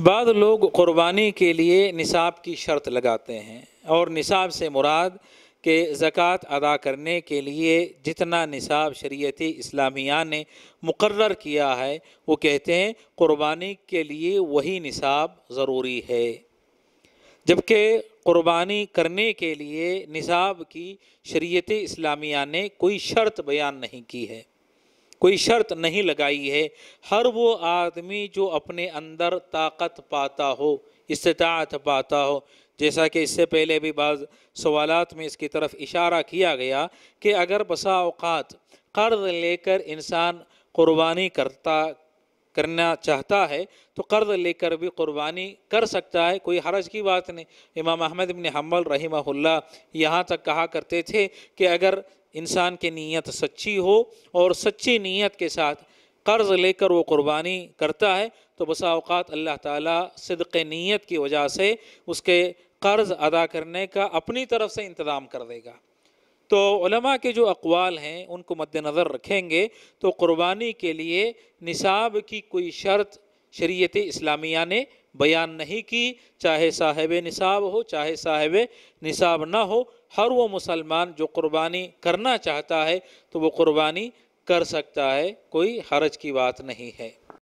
बाद लोग क़ुरबानी के लिए निसाब की शर्त लगाते हैं और निसाब से मुराद के ज़क़़त अदा करने के लिए जितना निसाब शरीयती इस्लामिया ने मुकर्र किया है वो कहते हैं क़ुरबानी के लिए वही निसाब ज़रूरी है जबकि क़ुरबानी करने के लिए निसाब की शरीयत इस्लामिया ने कोई शर्त बयान नहीं की है कोई शर्त नहीं लगाई है हर वो आदमी जो अपने अंदर ताकत पाता हो इस्तात पाता हो जैसा कि इससे पहले भी बाज़ सवालात में इसकी तरफ इशारा किया गया कि अगर बसा अवकात कर्ज लेकर इंसान कुर्बानी करता करना चाहता है तो कर्ज लेकर भी कुर्बानी कर सकता है कोई हरज की बात नहीं इमाम अहमद बिन हम्बल रही यहाँ तक कहा करते थे कि अगर इंसान की नीयत सच्ची हो और सच्ची नीयत के साथ कर्ज़ लेकर वो कुर्बानी करता है तो बसाओकात अल्लाह ताला सिदक नीयत की वजह से उसके कर्ज़ अदा करने का अपनी तरफ से इंतज़ाम कर देगा तो उलमा के जो अकवाल हैं उनको मद्दनज़र रखेंगे तो कुर्बानी के लिए निसाब की कोई शर्त शरीयत इस्लामिया ने बयान नहीं की चाहे साहेब निसाब हो चाहे साहेब निसाब ना हो हर वो मुसलमान जो कुर्बानी करना चाहता है तो वो कुर्बानी कर सकता है कोई हरज की बात नहीं है